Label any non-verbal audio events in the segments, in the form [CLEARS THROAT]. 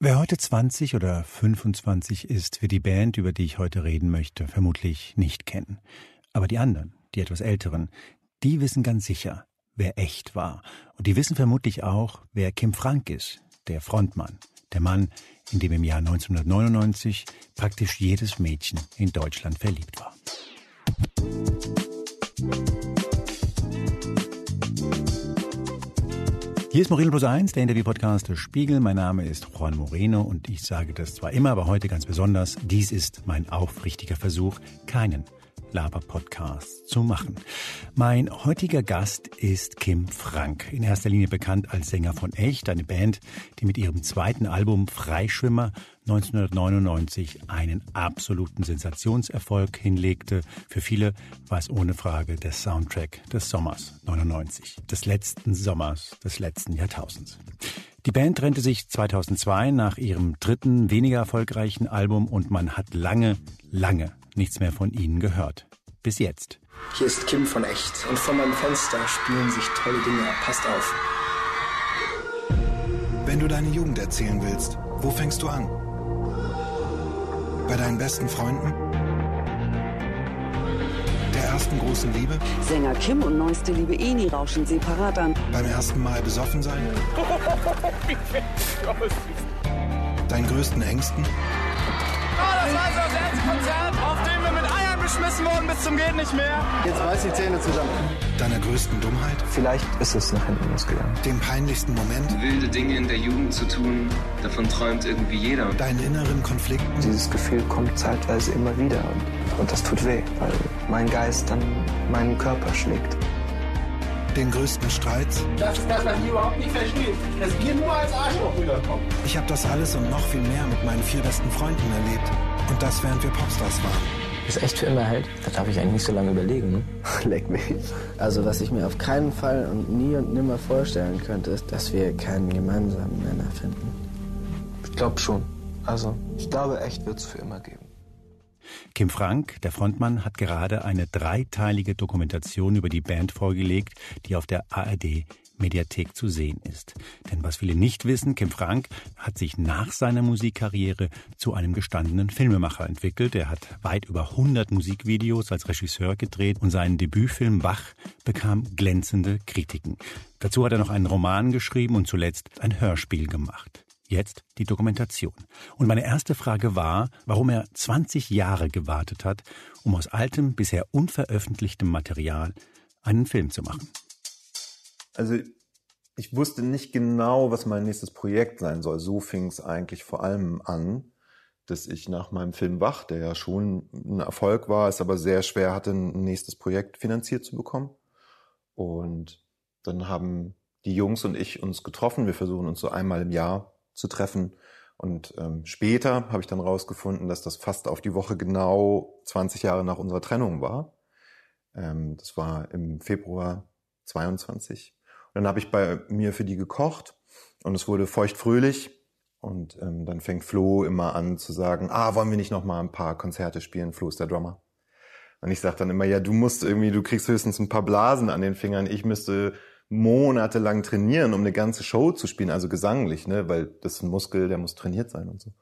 Wer heute 20 oder 25 ist, wird die Band, über die ich heute reden möchte, vermutlich nicht kennen. Aber die anderen, die etwas älteren, die wissen ganz sicher, wer echt war. Und die wissen vermutlich auch, wer Kim Frank ist, der Frontmann. Der Mann, in dem im Jahr 1999 praktisch jedes Mädchen in Deutschland verliebt war. Musik Hier ist Moreno Plus Eins, der Interview-Podcast der Spiegel. Mein Name ist Juan Moreno und ich sage das zwar immer, aber heute ganz besonders. Dies ist mein aufrichtiger Versuch, keinen laber podcast zu machen. Mein heutiger Gast ist Kim Frank, in erster Linie bekannt als Sänger von Echt, eine Band, die mit ihrem zweiten Album Freischwimmer 1999 einen absoluten Sensationserfolg hinlegte. Für viele war es ohne Frage der Soundtrack des Sommers 99, des letzten Sommers des letzten Jahrtausends. Die Band trennte sich 2002 nach ihrem dritten, weniger erfolgreichen Album und man hat lange, lange nichts mehr von ihnen gehört. Bis jetzt. Hier ist Kim von Echt und von meinem Fenster spielen sich tolle Dinge Passt auf. Wenn du deine Jugend erzählen willst, wo fängst du an? Bei deinen besten Freunden? Der ersten großen Liebe? Sänger Kim und neueste Liebe Eni rauschen separat an. Beim ersten Mal besoffen sein? [LAUGHS] Deinen größten Ängsten? Ah, das war's! geschmissen worden bis zum geht nicht mehr. Jetzt weiß die Zähne zusammen. Deiner größten Dummheit? Vielleicht ist es nach hinten losgegangen. Dem peinlichsten Moment? Wilde Dinge in der Jugend zu tun, davon träumt irgendwie jeder. Deinen inneren Konflikten? Dieses Gefühl kommt zeitweise immer wieder und, und das tut weh, weil mein Geist dann meinen Körper schlägt den größten Streit. Das, ist das was ich überhaupt nicht verstehe. Dass wir nur als Arschloch wiederkommen. Ich habe das alles und noch viel mehr mit meinen vier besten Freunden erlebt. Und das, während wir Popstars waren das echt für immer hält, da darf ich eigentlich nicht so lange überlegen. Ne? [LAUGHS] Leck mich. Also was ich mir auf keinen Fall und nie und nimmer vorstellen könnte, ist, dass wir keinen gemeinsamen Nenner finden. Ich glaube schon. Also ich glaube echt, wird es für immer geben. Kim Frank, der Frontmann, hat gerade eine dreiteilige Dokumentation über die Band vorgelegt, die auf der ARD Mediathek zu sehen ist. Denn was viele nicht wissen, Kim Frank hat sich nach seiner Musikkarriere zu einem gestandenen Filmemacher entwickelt. Er hat weit über 100 Musikvideos als Regisseur gedreht und seinen Debütfilm Wach bekam glänzende Kritiken. Dazu hat er noch einen Roman geschrieben und zuletzt ein Hörspiel gemacht. Jetzt die Dokumentation. Und meine erste Frage war, warum er 20 Jahre gewartet hat, um aus altem, bisher unveröffentlichtem Material einen Film zu machen also ich wusste nicht genau, was mein nächstes Projekt sein soll. So fing es eigentlich vor allem an, dass ich nach meinem Film Wach, der ja schon ein Erfolg war, es aber sehr schwer hatte, ein nächstes Projekt finanziert zu bekommen. Und dann haben die Jungs und ich uns getroffen. Wir versuchen uns so einmal im Jahr zu treffen. Und ähm, später habe ich dann rausgefunden, dass das fast auf die Woche genau 20 Jahre nach unserer Trennung war. Ähm, das war im Februar 22 und dann habe ich bei mir für die gekocht und es wurde feuchtfröhlich. Und ähm, dann fängt Flo immer an zu sagen, ah, wollen wir nicht noch mal ein paar Konzerte spielen? Flo ist der Drummer. Und ich sage dann immer, ja, du musst irgendwie, du kriegst höchstens ein paar Blasen an den Fingern. Ich müsste monatelang trainieren, um eine ganze Show zu spielen, also gesanglich, ne, weil das ist ein Muskel, der muss trainiert sein und so.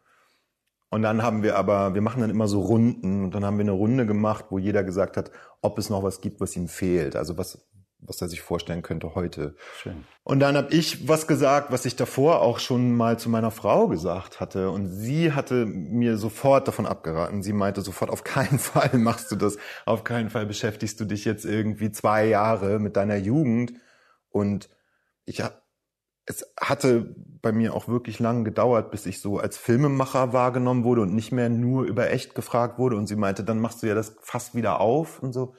Und dann haben wir aber, wir machen dann immer so Runden und dann haben wir eine Runde gemacht, wo jeder gesagt hat, ob es noch was gibt, was ihm fehlt, also was, was er sich vorstellen könnte heute. Schön. Und dann habe ich was gesagt, was ich davor auch schon mal zu meiner Frau gesagt hatte. Und sie hatte mir sofort davon abgeraten. Sie meinte sofort, auf keinen [LAUGHS] Fall machst du das, auf keinen Fall beschäftigst du dich jetzt irgendwie zwei Jahre mit deiner Jugend. Und ich habe es hatte bei mir auch wirklich lange gedauert, bis ich so als Filmemacher wahrgenommen wurde und nicht mehr nur über echt gefragt wurde. Und sie meinte, dann machst du ja das fast wieder auf und so.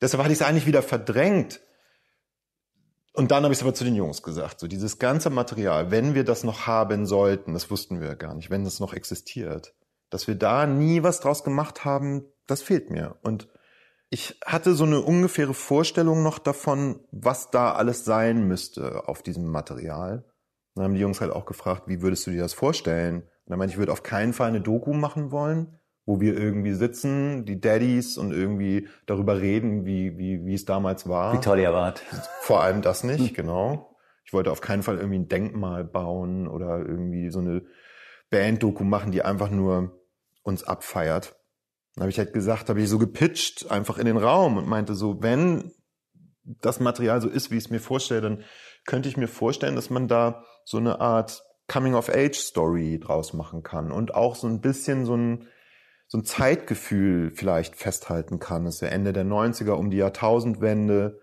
Deshalb hatte ich es eigentlich wieder verdrängt. Und dann habe ich es aber zu den Jungs gesagt, so dieses ganze Material, wenn wir das noch haben sollten, das wussten wir gar nicht, wenn es noch existiert, dass wir da nie was draus gemacht haben, das fehlt mir. Und ich hatte so eine ungefähre Vorstellung noch davon, was da alles sein müsste auf diesem Material. Dann haben die Jungs halt auch gefragt, wie würdest du dir das vorstellen? Und dann meinte ich, ich würde auf keinen Fall eine Doku machen wollen, wo wir irgendwie sitzen, die Daddies und irgendwie darüber reden, wie, wie, wie es damals war. Wie toll ihr wart. Vor allem das nicht, hm. genau. Ich wollte auf keinen Fall irgendwie ein Denkmal bauen oder irgendwie so eine Band-Doku machen, die einfach nur uns abfeiert. Dann habe ich halt gesagt, habe ich so gepitcht einfach in den Raum und meinte so, wenn das Material so ist, wie ich es mir vorstelle, dann könnte ich mir vorstellen, dass man da so eine Art Coming-of-Age-Story draus machen kann und auch so ein bisschen so ein so ein Zeitgefühl vielleicht festhalten kann. Das ist ja Ende der 90er, um die Jahrtausendwende,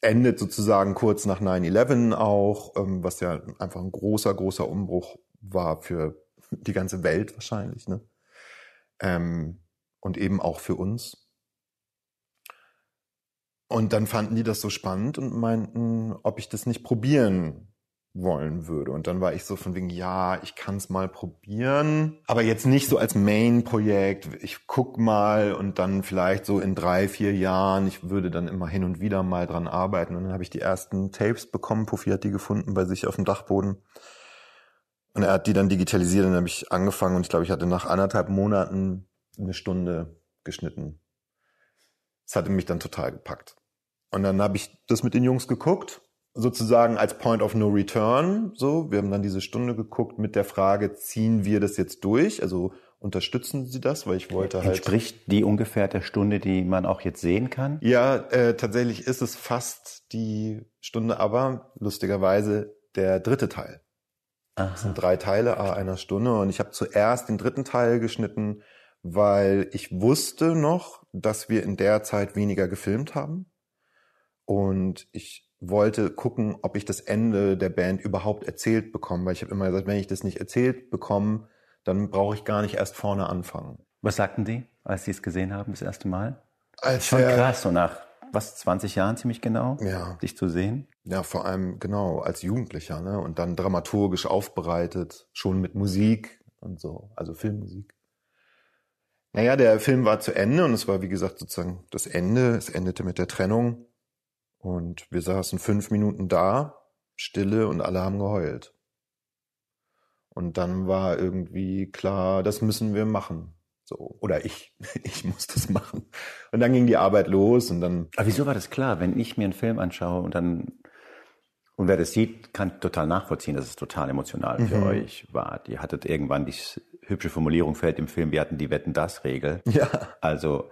endet sozusagen kurz nach 9-11 auch, ähm, was ja einfach ein großer, großer Umbruch war für die ganze Welt wahrscheinlich. Ne? Ähm, und eben auch für uns. Und dann fanden die das so spannend und meinten, ob ich das nicht probieren wollen würde. Und dann war ich so von wegen, ja, ich kann es mal probieren, aber jetzt nicht so als Main-Projekt. Ich guck mal und dann vielleicht so in drei, vier Jahren, ich würde dann immer hin und wieder mal dran arbeiten. Und dann habe ich die ersten Tapes bekommen, Puffy hat die gefunden bei sich auf dem Dachboden. Und er hat die dann digitalisiert und dann habe ich angefangen und ich glaube, ich hatte nach anderthalb Monaten eine Stunde geschnitten. Das hatte mich dann total gepackt. Und dann habe ich das mit den Jungs geguckt sozusagen als Point of No Return. So, wir haben dann diese Stunde geguckt mit der Frage, ziehen wir das jetzt durch? Also unterstützen Sie das? Weil ich wollte halt. Entspricht die ungefähr der Stunde, die man auch jetzt sehen kann? Ja, äh, tatsächlich ist es fast die Stunde, aber lustigerweise der dritte Teil. Aha. Das sind drei Teile a einer Stunde und ich habe zuerst den dritten Teil geschnitten, weil ich wusste noch, dass wir in der Zeit weniger gefilmt haben und ich wollte gucken, ob ich das Ende der Band überhaupt erzählt bekomme, weil ich habe immer gesagt, wenn ich das nicht erzählt bekomme, dann brauche ich gar nicht erst vorne anfangen. Was sagten die, als sie es gesehen haben das erste Mal? Als Schon äh, krass, so nach was 20 Jahren ziemlich genau, ja. dich zu sehen. Ja, vor allem genau als Jugendlicher, ne? Und dann dramaturgisch aufbereitet, schon mit Musik und so, also Filmmusik. Naja, der Film war zu Ende und es war wie gesagt sozusagen das Ende. Es endete mit der Trennung und wir saßen fünf Minuten da, Stille und alle haben geheult. Und dann war irgendwie klar, das müssen wir machen. So, oder ich, [LAUGHS] ich muss das machen. Und dann ging die Arbeit los und dann. Aber wieso war das klar? Wenn ich mir einen Film anschaue und dann, und wer das sieht, kann total nachvollziehen, dass es total emotional für mhm. euch war. Ihr hattet irgendwann die hübsche Formulierung fällt im Film, wir hatten die Wetten-Das-Regel. Ja. Also,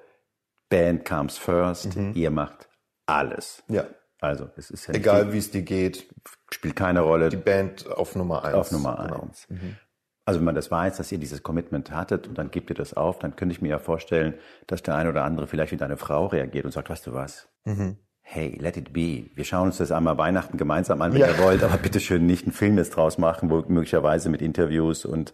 Band comes first, mhm. ihr macht alles. Ja. Also es ist ja egal, wie es dir geht, spielt keine Rolle. Die Band auf Nummer eins. Auf Nummer genau. eins. Mhm. Also wenn man das weiß, dass ihr dieses Commitment hattet und dann gebt ihr das auf, dann könnte ich mir ja vorstellen, dass der eine oder andere vielleicht wie deine Frau reagiert und sagt, weißt du was? Mhm. Hey, let it be. Wir schauen uns das einmal Weihnachten gemeinsam an, wenn ja. ihr wollt, aber bitteschön nicht einen Film jetzt draus machen, wo möglicherweise mit Interviews und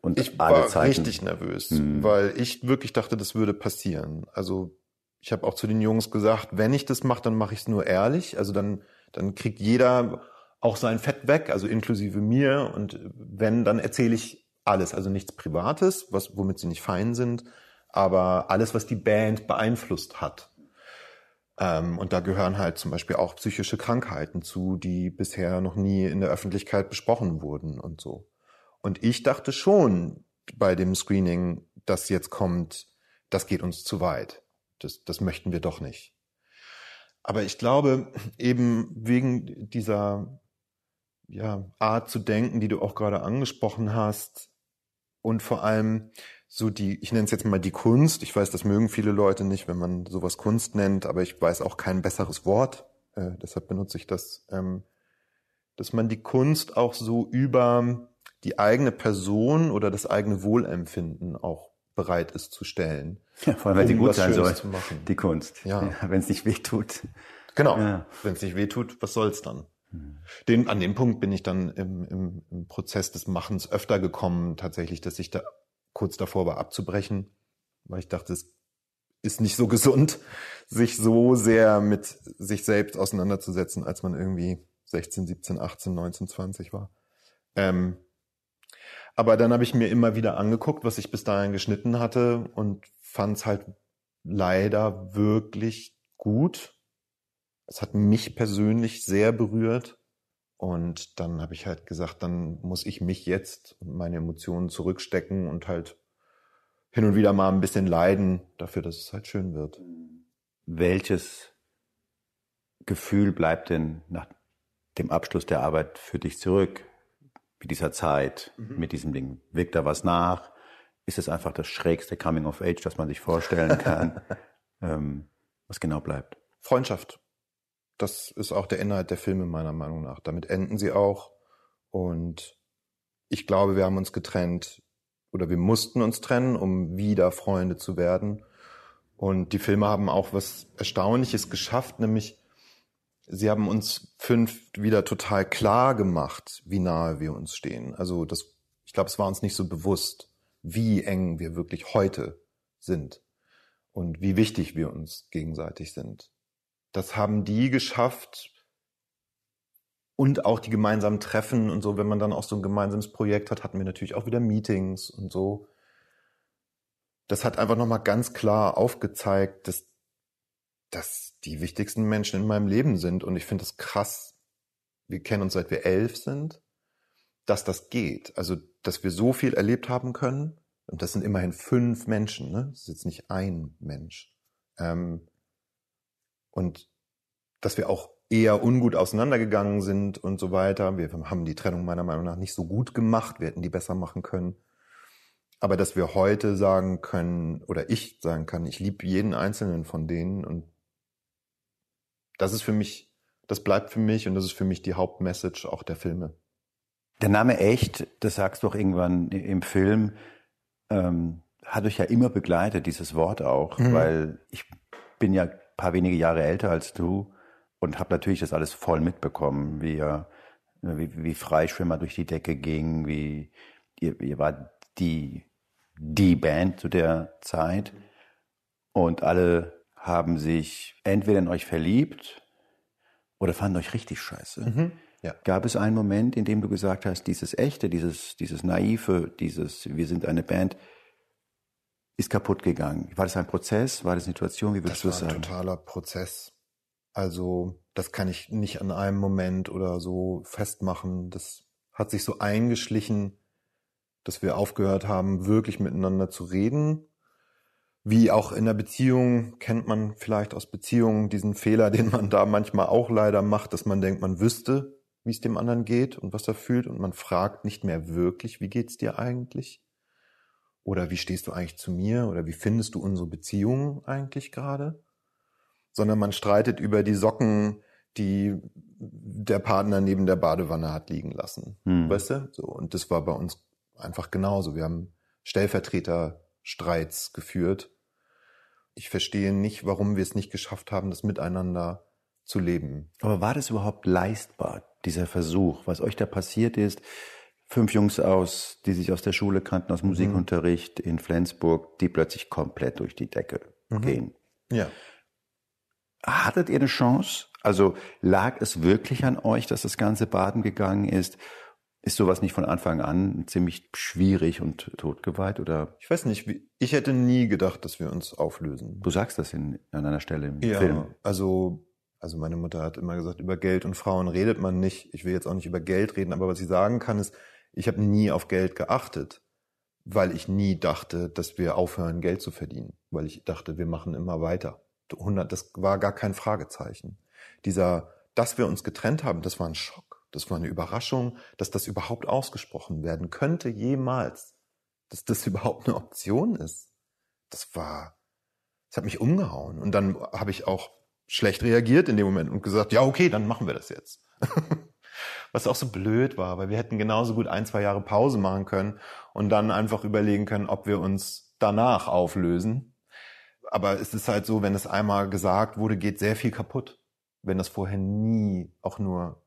und ich alle war Zeiten. richtig nervös, mhm. weil ich wirklich dachte, das würde passieren. Also ich habe auch zu den Jungs gesagt, wenn ich das mache, dann mache ich es nur ehrlich. Also dann, dann kriegt jeder auch sein Fett weg, also inklusive mir. Und wenn, dann erzähle ich alles. Also nichts Privates, was, womit sie nicht fein sind, aber alles, was die Band beeinflusst hat. Ähm, und da gehören halt zum Beispiel auch psychische Krankheiten zu, die bisher noch nie in der Öffentlichkeit besprochen wurden und so. Und ich dachte schon bei dem Screening, das jetzt kommt, das geht uns zu weit. Das, das möchten wir doch nicht. Aber ich glaube, eben wegen dieser ja, Art zu denken, die du auch gerade angesprochen hast, und vor allem so die, ich nenne es jetzt mal die Kunst. Ich weiß, das mögen viele Leute nicht, wenn man sowas Kunst nennt, aber ich weiß auch kein besseres Wort. Äh, deshalb benutze ich das, ähm, dass man die Kunst auch so über die eigene Person oder das eigene Wohlempfinden auch bereit ist zu stellen. Ja, vor allem, weil um sie gut sein soll, die Kunst. Ja. ja Wenn es nicht weh tut. Genau. Ja. Wenn es nicht weh tut, was soll's dann? Hm. Den, an dem Punkt bin ich dann im, im, im, Prozess des Machens öfter gekommen, tatsächlich, dass ich da kurz davor war abzubrechen, weil ich dachte, es ist nicht so gesund, sich so sehr mit sich selbst auseinanderzusetzen, als man irgendwie 16, 17, 18, 19, 20 war. Ähm, aber dann habe ich mir immer wieder angeguckt, was ich bis dahin geschnitten hatte und fand es halt leider wirklich gut. Es hat mich persönlich sehr berührt. Und dann habe ich halt gesagt, dann muss ich mich jetzt und meine Emotionen zurückstecken und halt hin und wieder mal ein bisschen leiden dafür, dass es halt schön wird. Welches Gefühl bleibt denn nach dem Abschluss der Arbeit für dich zurück? mit dieser Zeit, mhm. mit diesem Ding? Wirkt da was nach? Ist es einfach das schrägste Coming of Age, das man sich vorstellen kann? [LAUGHS] ähm, was genau bleibt? Freundschaft. Das ist auch der Inhalt der Filme meiner Meinung nach. Damit enden sie auch. Und ich glaube, wir haben uns getrennt oder wir mussten uns trennen, um wieder Freunde zu werden. Und die Filme haben auch was Erstaunliches geschafft, nämlich sie haben uns fünf wieder total klar gemacht, wie nahe wir uns stehen. Also das, ich glaube, es war uns nicht so bewusst, wie eng wir wirklich heute sind und wie wichtig wir uns gegenseitig sind. Das haben die geschafft und auch die gemeinsamen Treffen und so. Wenn man dann auch so ein gemeinsames Projekt hat, hatten wir natürlich auch wieder Meetings und so. Das hat einfach nochmal ganz klar aufgezeigt, dass das die wichtigsten Menschen in meinem Leben sind. Und ich finde es krass. Wir kennen uns seit wir elf sind, dass das geht. Also, dass wir so viel erlebt haben können. Und das sind immerhin fünf Menschen, ne? Das ist jetzt nicht ein Mensch. Ähm, und dass wir auch eher ungut auseinandergegangen sind und so weiter. Wir haben die Trennung meiner Meinung nach nicht so gut gemacht. Wir hätten die besser machen können. Aber dass wir heute sagen können, oder ich sagen kann, ich liebe jeden einzelnen von denen und das ist für mich, das bleibt für mich und das ist für mich die Hauptmessage auch der Filme. Der Name Echt, das sagst du auch irgendwann im Film, ähm, hat euch ja immer begleitet, dieses Wort auch, mhm. weil ich bin ja ein paar wenige Jahre älter als du und habe natürlich das alles voll mitbekommen, wie, wie, wie Freischwimmer durch die Decke ging, wie ihr, ihr wart die, die Band zu der Zeit und alle haben sich entweder in euch verliebt oder fanden euch richtig scheiße. Mhm. Ja. Gab es einen Moment, in dem du gesagt hast, dieses Echte, dieses, dieses Naive, dieses Wir sind eine Band, ist kaputt gegangen? War das ein Prozess? War das eine Situation? Wie würdest du das sagen? Das war ein totaler Prozess. Also, das kann ich nicht an einem Moment oder so festmachen. Das hat sich so eingeschlichen, dass wir aufgehört haben, wirklich miteinander zu reden wie auch in der Beziehung kennt man vielleicht aus Beziehungen diesen Fehler, [LAUGHS] den man da manchmal auch leider macht, dass man denkt, man wüsste, wie es dem anderen geht und was er fühlt und man fragt nicht mehr wirklich, wie geht's dir eigentlich? Oder wie stehst du eigentlich zu mir? Oder wie findest du unsere Beziehung eigentlich gerade? Sondern man streitet über die Socken, die der Partner neben der Badewanne hat liegen lassen. Hm. Weißt du? So, und das war bei uns einfach genauso. Wir haben Stellvertreter Streits geführt. Ich verstehe nicht, warum wir es nicht geschafft haben, das miteinander zu leben. Aber war das überhaupt leistbar, dieser Versuch? Was euch da passiert ist, fünf Jungs aus, die sich aus der Schule kannten, aus mhm. Musikunterricht in Flensburg, die plötzlich komplett durch die Decke mhm. gehen. Ja. Hattet ihr eine Chance? Also lag es wirklich an euch, dass das ganze Baden gegangen ist? Ist sowas nicht von Anfang an ziemlich schwierig und totgeweiht oder? Ich weiß nicht. Ich hätte nie gedacht, dass wir uns auflösen. Du sagst das in, an einer Stelle im ja, Film. Also, also meine Mutter hat immer gesagt, über Geld und Frauen redet man nicht. Ich will jetzt auch nicht über Geld reden, aber was sie sagen kann ist, ich habe nie auf Geld geachtet, weil ich nie dachte, dass wir aufhören, Geld zu verdienen, weil ich dachte, wir machen immer weiter. 100, das war gar kein Fragezeichen. Dieser, dass wir uns getrennt haben, das war ein Schock das war eine Überraschung, dass das überhaupt ausgesprochen werden könnte jemals, dass das [LAUGHS] überhaupt eine Option ist. Das war, das hat mich umgehauen. Und dann habe ich auch schlecht reagiert in dem Moment und gesagt, ja, okay, dann machen wir das jetzt. [LAUGHS] Was auch so blöd war, weil wir hätten genauso gut ein, zwei Jahre Pause machen können und dann einfach überlegen können, ob wir uns danach auflösen. Aber es ist halt so, wenn es einmal gesagt wurde, geht sehr viel kaputt, wenn das vorher nie auch nur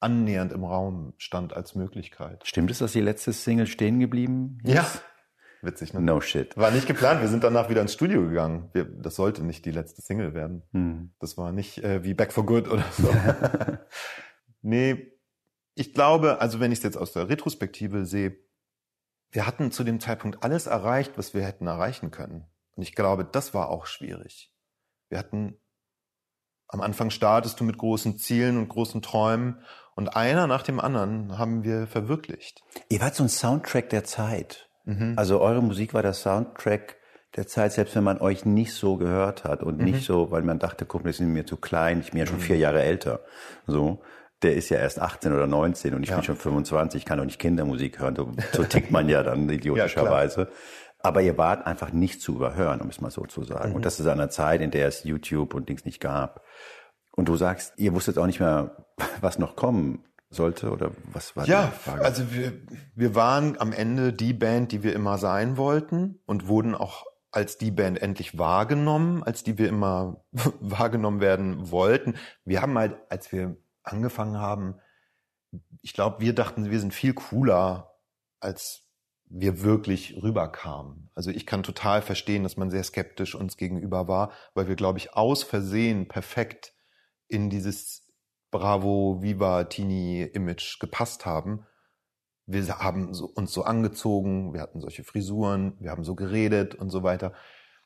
annähernd im Raum stand als Möglichkeit. Stimmt es, dass die letzte Single stehen geblieben ist? Ja. Witzig, ne? No shit. War nicht geplant. Wir sind danach wieder ins Studio gegangen. Wir, das sollte nicht die letzte Single werden. Hm. Das war nicht äh, wie Back for Good oder so. [LAUGHS] nee, ich glaube, also wenn ich es jetzt aus der Retrospektive sehe, wir hatten zu dem Zeitpunkt alles erreicht, was wir hätten erreichen können. Und ich glaube, das war auch schwierig. Wir hatten am Anfang startest du mit großen Zielen und großen Träumen und einer nach dem anderen haben wir verwirklicht. Ihr wart so ein Soundtrack der Zeit. Mhm. Also eure Musik war der Soundtrack der Zeit, selbst wenn man euch nicht so gehört hat und mhm. nicht so, weil man dachte, guck, das sind mir zu klein, ich bin ja schon mhm. vier Jahre älter. So der ist ja erst 18 oder 19 und ich ja. bin schon 25, kann doch nicht Kindermusik hören. So, so tickt man ja dann [LAUGHS] idiotischerweise. ja, Aber ihr wart einfach nicht zu überhören, um es mal so zu sagen. Mhm. Und das ist an einer Zeit, in der es YouTube und Dings nicht gab. Und du sagst, ihr wusstet auch nicht mehr, [LAUGHS] was noch kommen sollte oder was war ja, die Frage? Also wir, wir waren am Ende die Band, die wir immer sein wollten und wurden auch als die Band endlich wahrgenommen, als die wir immer [LAUGHS] wahrgenommen werden wollten. Wir haben halt, als wir angefangen haben, ich glaube, wir dachten, wir sind viel cooler, als wir wirklich rüberkamen. Also ich kann total verstehen, dass man sehr skeptisch uns gegenüber war, weil wir, glaube ich, aus Versehen perfekt in dieses Bravo, Viva, teenie image gepasst haben. Wir haben so, uns so angezogen, wir hatten solche Frisuren, wir haben so geredet und so weiter.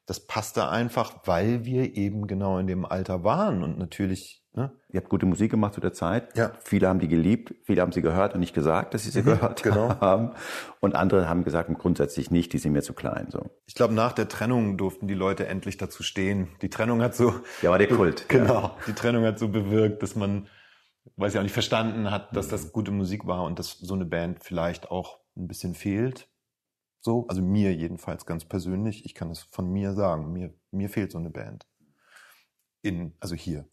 Das passte einfach, weil wir eben genau in dem Alter waren und natürlich Ne? Ihr habt gute Musik gemacht zu der Zeit. Ja. Viele haben die geliebt, viele haben sie gehört und nicht gesagt, dass sie sie mhm, gehört genau. [LAUGHS] haben. Und andere haben gesagt, hm, grundsätzlich nicht, die sind mir zu klein. So. Ich glaube, nach der Trennung durften die Leute endlich dazu stehen. Die Trennung hat so. Ja, war der Kult. [LAUGHS] Genau. Ja. Die Trennung hat so bewirkt, dass man, weiß ja auch nicht, verstanden hat, dass mhm. das gute Musik war und dass so eine Band vielleicht auch ein bisschen fehlt. So, also mir jedenfalls ganz persönlich. Ich kann es von mir sagen. Mir, mir fehlt so eine Band. In, also hier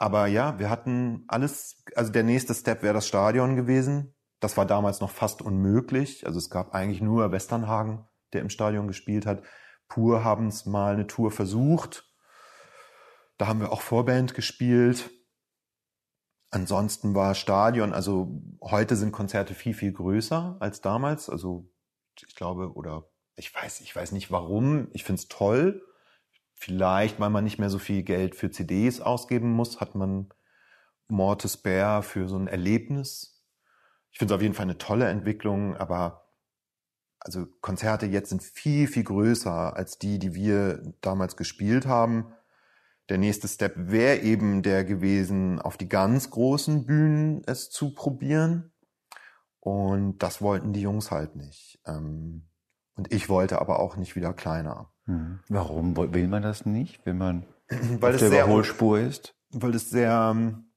aber ja, wir hatten alles, also der nächste Step wäre das Stadion gewesen. Das war damals noch fast unmöglich. Also es gab eigentlich nur Westernhagen, der im Stadion gespielt hat. Pur haben es mal eine Tour versucht. Da haben wir auch Vorband gespielt. Ansonsten war Stadion, also heute sind Konzerte viel, viel größer als damals. Also ich glaube, oder ich weiß, ich weiß nicht warum. Ich finde es toll. Vielleicht, weil man nicht mehr so viel Geld für CDs ausgeben muss, hat man Mortis Bear für so ein Erlebnis. Ich finde es auf jeden Fall eine tolle Entwicklung, aber also Konzerte jetzt sind viel, viel größer als die, die wir damals gespielt haben. Der nächste Step wäre eben der gewesen, auf die ganz großen Bühnen es zu probieren. Und das wollten die Jungs halt nicht. Ähm, und ich wollte aber auch nicht wieder kleiner. Mhm. Warum will man das nicht, wenn man [CLEARS THROAT] weil auf der sehr, Überholspur ist? Weil es sehr, ähm,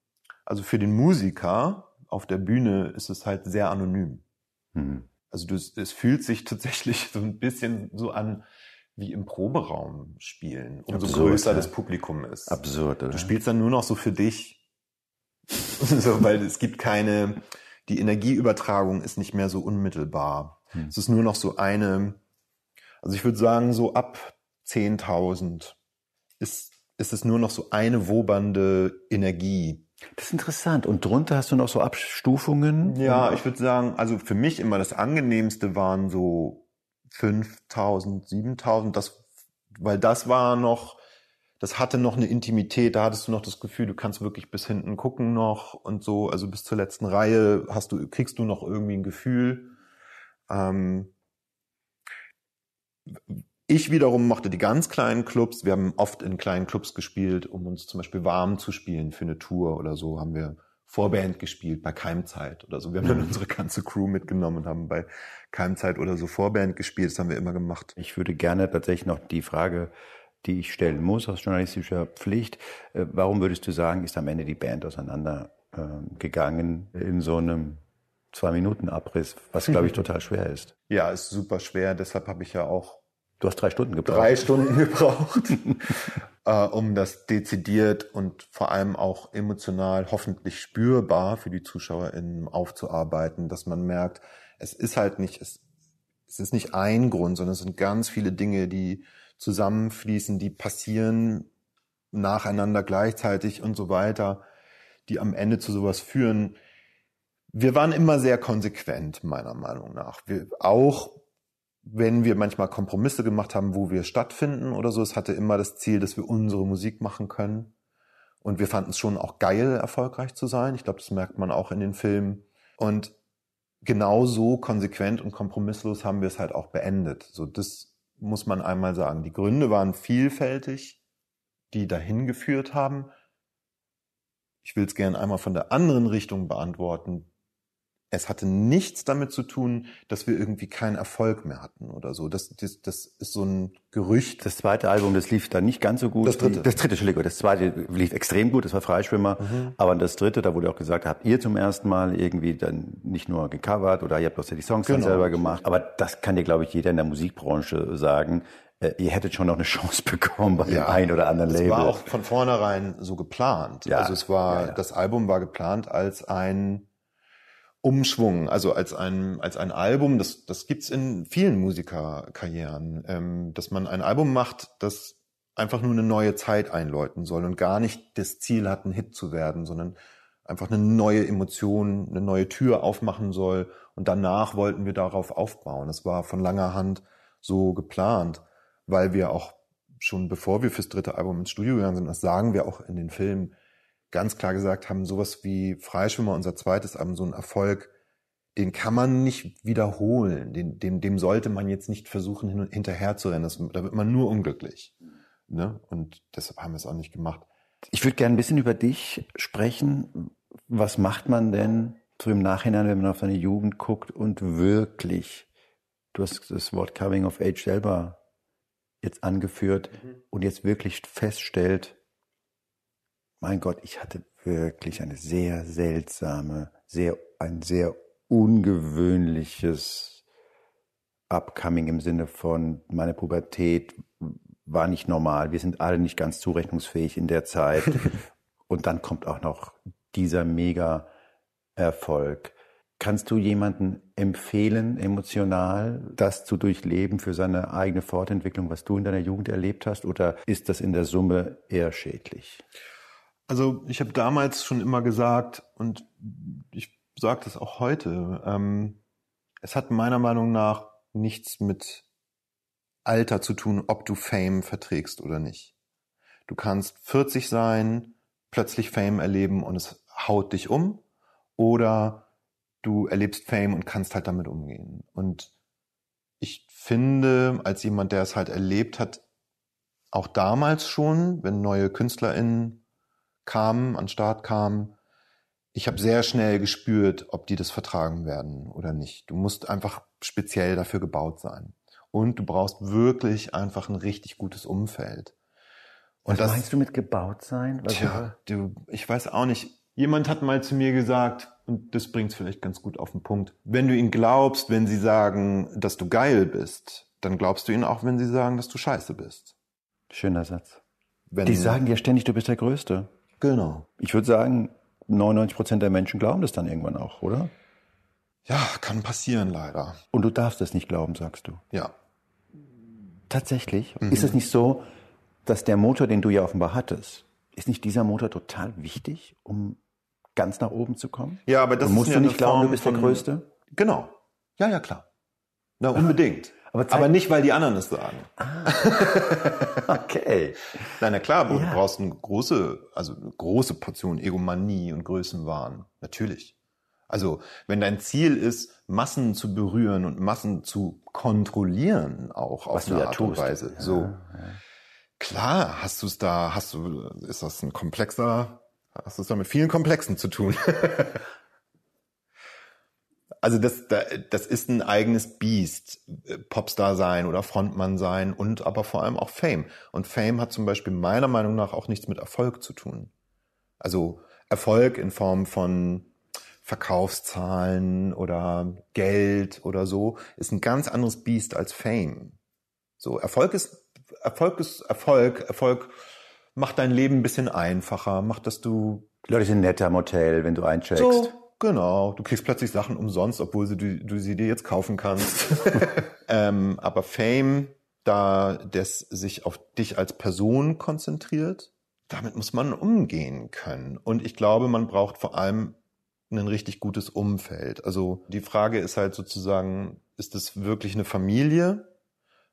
also für den Musiker auf der Bühne ist es halt sehr anonym. Mhm. Also du, es fühlt sich [LAUGHS] tatsächlich so ein bisschen so an wie im Proberaum spielen, umso Absurd, größer ja. Ne? das Publikum ist. Absurd, oder? Du spielst dann nur noch so für dich. [LAUGHS] so, weil es gibt keine, die Energieübertragung ist nicht mehr so unmittelbar. Mhm. Es ist nur noch so eine also ich würde sagen, so ab 10.000 ist, ist es nur noch so eine wobernde Energie. Das ist interessant. Und drunter hast du noch so Abstufungen? Ja, ich würde sagen, also für mich immer das angenehmste waren so 5000, 7000, das, weil das war noch, das hatte noch eine Intimität, da hattest du noch das Gefühl, du kannst wirklich bis hinten gucken noch und so, also bis zur letzten Reihe hast du, kriegst du noch irgendwie ein Gefühl. Ähm, ich wiederum mochte die ganz kleinen Clubs. Wir haben oft in kleinen Clubs gespielt, um uns zum Beispiel warm zu spielen für eine Tour oder so. Haben wir Vorband gespielt bei Keimzeit oder so. Wir haben dann mhm. unsere ganze Crew mitgenommen und haben bei Keimzeit oder so Vorband gespielt. Das haben wir immer gemacht. Ich würde gerne tatsächlich noch die Frage, die ich stellen muss aus journalistischer Pflicht. Äh, warum würdest du sagen, ist am Ende die Band auseinandergegangen ähm, in so einem zwei Minuten Abriss, was glaube ich mhm. total schwer ist. Ja, ist super schwer. Deshalb habe ich ja auch. Du hast drei Stunden gebraucht. Drei Stunden [LAUGHS] gebraucht, [LAUGHS] äh, um das dezidiert und vor allem auch emotional hoffentlich spürbar für die ZuschauerInnen aufzuarbeiten, dass man merkt, es ist halt nicht, es, es ist nicht ein Grund, sondern es sind ganz viele Dinge, die zusammenfließen, die passieren nacheinander gleichzeitig und so weiter, die am Ende zu sowas führen, wir waren immer sehr konsequent, meiner Meinung nach. Wir, auch wenn wir manchmal Kompromisse gemacht haben, wo wir stattfinden oder so, es hatte immer das Ziel, dass wir unsere Musik machen können. Und wir fanden es schon auch geil, erfolgreich zu sein. Ich glaube, das merkt man auch in den Filmen. Und genau so konsequent und kompromisslos haben wir es halt auch beendet. So, das muss man einmal sagen. Die Gründe waren vielfältig, die dahin geführt haben. Ich will es gerne einmal von der anderen Richtung beantworten, es hatte nichts damit zu tun, dass wir irgendwie keinen Erfolg mehr hatten oder so. Das, das, das ist so ein Gerücht. Das zweite Album, das lief dann nicht ganz so gut. Das dritte. Das dritte, Entschuldigung. Das zweite lief extrem gut, das war Freischwimmer. Mhm. Aber das dritte, da wurde auch gesagt, habt ihr zum ersten Mal irgendwie dann nicht nur gecovert oder ihr habt auch die Songs genau. dann selber gemacht. Aber das kann dir, glaube ich, jeder in der Musikbranche sagen äh, ihr hättet schon noch eine [LAUGHS] Chance bekommen bei ja, dem einen oder anderen Label. Das war auch von vornherein so geplant. Ja, also es war, ja, das Album war geplant als ein Umschwung, also als ein, als ein Album, das, das gibt's in vielen Musikerkarrieren, ähm, dass man ein Album macht, das einfach nur eine neue Zeit einläuten soll und gar nicht das Ziel hat, ein Hit zu werden, sondern einfach eine neue Emotion, eine neue Tür aufmachen soll. Und danach wollten wir darauf aufbauen. Das war von langer Hand so geplant, weil wir auch schon bevor wir fürs dritte Album ins Studio gegangen sind, das sagen wir auch in den Filmen, ganz klar gesagt haben, sowas wie Freischwimmer, unser zweites Abend, so ein Erfolg, den kann man nicht wiederholen. Den, dem, dem sollte man jetzt nicht versuchen, hin, hinterher zu rennen. Das, da wird man nur unglücklich. Ne? Und deshalb haben wir es auch nicht gemacht. Ich würde gerne ein bisschen über dich sprechen. Was macht man denn so im Nachhinein, wenn man auf seine Jugend guckt und wirklich, du hast das Wort Coming of Age selber jetzt angeführt mhm. und jetzt wirklich feststellt, mein Gott, ich hatte wirklich eine sehr seltsame, sehr, ein sehr ungewöhnliches Upcoming im Sinne von, meine Pubertät war nicht normal, wir sind alle nicht ganz zurechnungsfähig in der Zeit. [LAUGHS] Und dann kommt auch noch dieser Mega-Erfolg. Kannst du jemanden empfehlen, emotional das zu durchleben für seine eigene Fortentwicklung, was du in deiner Jugend erlebt hast? Oder ist das in der Summe eher schädlich? Also ich habe damals schon immer gesagt und ich sage das auch heute, ähm, es hat meiner Meinung nach nichts mit Alter zu tun, ob du Fame verträgst oder nicht. Du kannst 40 sein, plötzlich Fame erleben und es haut dich um oder du erlebst Fame und kannst halt damit umgehen. Und ich finde, als jemand, der es halt erlebt hat, auch damals schon, wenn neue KünstlerInnen kamen, an Start kamen, ich habe sehr schnell gespürt, ob die das vertragen werden oder nicht. Du musst einfach speziell dafür gebaut sein. Und du brauchst wirklich einfach ein richtig gutes Umfeld. Und Was das, meinst du mit gebaut sein? Was tja, du, ich weiß auch nicht. Jemand hat mal zu mir gesagt, und das bringt es vielleicht ganz gut auf den Punkt, wenn du ihnen glaubst, wenn sie sagen, dass du geil bist, dann glaubst du ihnen auch, wenn sie sagen, dass du scheiße bist. Schöner Satz. Wenn die sagen dir ständig, du bist der Größte. Genau. Ich würde sagen, 99 Prozent der Menschen glauben das dann irgendwann auch, oder? Ja, kann passieren leider. Und du darfst es nicht glauben, sagst du. Ja. Tatsächlich. Mhm. Ist es nicht so, dass der Motor, den du ja offenbar hattest, ist nicht dieser Motor total wichtig, um ganz nach oben zu kommen? Ja, aber das Und musst ist ja du nicht glauben, Form du bist der Größte. Genau. Ja, ja, klar. Na, unbedingt. Aber, aber nicht, weil die anderen es sagen. Ah, okay. [LAUGHS] Nein, na klar, ja. du brauchst eine große, also eine große Portion Egomanie und Größenwahn. Natürlich. Also, wenn dein Ziel ist, Massen zu berühren und Massen zu kontrollieren, auch auf Was eine ja Art und Weise. Ja, so. Klar, hast du es da, hast du, ist das ein komplexer, hast du es da mit vielen Komplexen zu tun. [LAUGHS] Also das, das ist ein eigenes Biest, äh, Popstar sein oder Frontmann sein und aber vor allem auch Fame. Und Fame hat zum Beispiel meiner Meinung nach auch nichts mit Erfolg zu tun. Also Erfolg in Form von Verkaufszahlen oder Geld oder so ist ein ganz anderes Biest als Fame. So Erfolg ist Erfolg ist Erfolg. Erfolg macht dein Leben ein bisschen einfacher, macht, dass du die Leute sind netter im Hotel, wenn du eincheckst. So Genau, du kriegst plötzlich Sachen umsonst, obwohl sie, du, du sie dir jetzt kaufen kannst. [LAUGHS] ähm, aber Fame, da das sich auf dich als Person konzentriert, damit muss man umgehen können. Und ich glaube, man braucht vor allem ein richtig gutes Umfeld. Also die Frage ist halt sozusagen, ist das wirklich eine Familie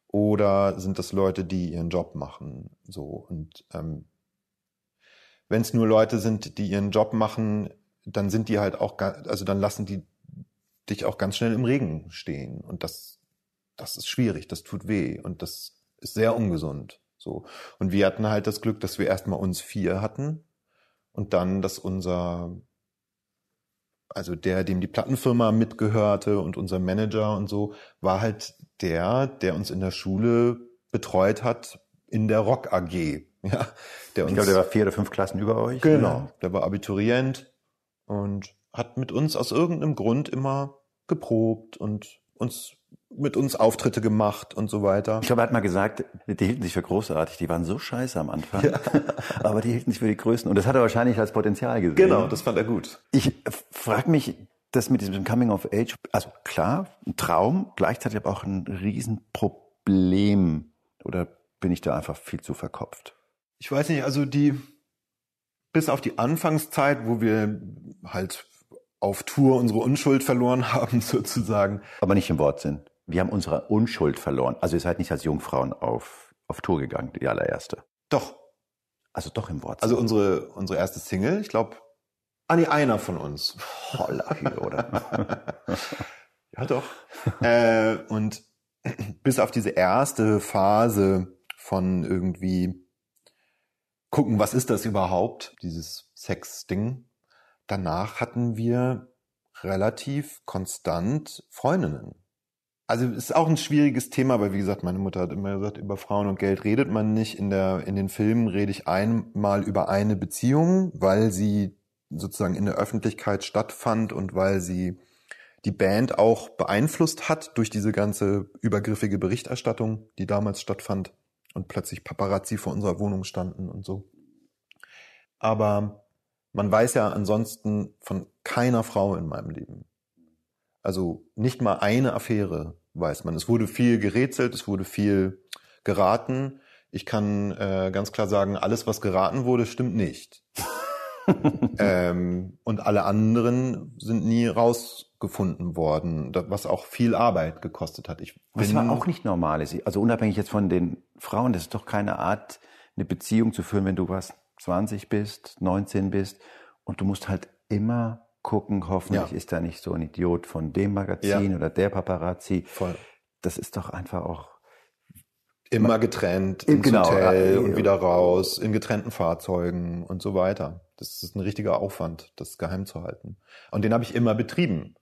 oder sind das Leute, die ihren Job machen? So und ähm, wenn es nur Leute sind, die ihren Job machen, dann sind die halt auch, also dann lassen die dich auch ganz schnell im Regen stehen. Und das, das ist schwierig, das tut weh und das ist sehr ungesund. So. Und wir hatten halt das Glück, dass wir erstmal uns vier hatten und dann, dass unser, also der, dem die Plattenfirma mitgehörte und unser Manager und so, war halt der, der uns in der Schule betreut hat in der Rock AG. [LAUGHS] Ja, der ich glaube, der war vier oder fünf Klassen über euch. Genau, ne? der war Abiturient und hat mit uns aus irgendeinem Grund immer geprobt und uns mit uns Auftritte gemacht und so weiter. Ich glaube, er hat mal gesagt, die hielten sich für großartig, die waren so scheiße am Anfang, ja. [LAUGHS] aber die hielten sich für die Größten. Und das hat er wahrscheinlich als Potenzial gesehen. Genau, das fand er gut. Ich frage mich, das mit diesem Coming of Age, also klar, ein Traum, gleichzeitig aber auch ein Riesenproblem. Oder bin ich da einfach viel zu verkopft? Ich weiß nicht, also die, bis auf die Anfangszeit, wo wir halt auf Tour unsere Unschuld verloren [LAUGHS] haben, sozusagen. Aber nicht im Wortsinn. Wir haben unsere Unschuld verloren. Also ihr seid nicht als Jungfrauen auf, auf Tour gegangen, die allererste. Doch. Also doch im Wortsinn. Also unsere, unsere erste Single, ich glaube, ah nee, einer von uns. Holla, oder? [LAUGHS] ja, doch. äh, und [CLEARS THROAT] bis auf diese erste Phase von irgendwie gucken, was ist das überhaupt, dieses Sex-Ding, danach hatten wir relativ konstant Freundinnen. Also ist auch ein schwieriges Thema, weil wie gesagt, meine Mutter hat immer gesagt, über Frauen und Geld redet man nicht. In der in den Filmen rede ich einmal über eine Beziehung, weil sie sozusagen in der Öffentlichkeit stattfand und weil sie die Band auch beeinflusst hat durch diese ganze übergriffige Berichterstattung, die damals stattfand und plötzlich Paparazzi vor unserer Wohnung standen und so. Aber man weiß ja ansonsten von keiner Frau in meinem Leben. Also nicht mal eine Affäre weiß man. Es wurde viel gerätselt, es wurde viel geraten. Ich kann äh, ganz klar sagen, alles, was geraten wurde, stimmt nicht. [LAUGHS] ähm, und alle anderen sind nie rausgefunden worden, was auch viel Arbeit gekostet hat. Ich das war auch nicht normal. ist. Also unabhängig jetzt von den Frauen, das ist doch keine Art, eine Beziehung zu führen, wenn du was 20 bist, 19 bist und du musst halt immer gucken, hoffentlich ja. ist da nicht so ein Idiot von dem Magazin ja. oder der Paparazzi. Voll. Das ist doch einfach auch immer getrennt äh, ins genau, Hotel äh, und äh, wieder raus, in getrennten Fahrzeugen und so weiter. Das ist ein richtiger Aufwand, das geheim zu halten. Und den habe ich immer betrieben.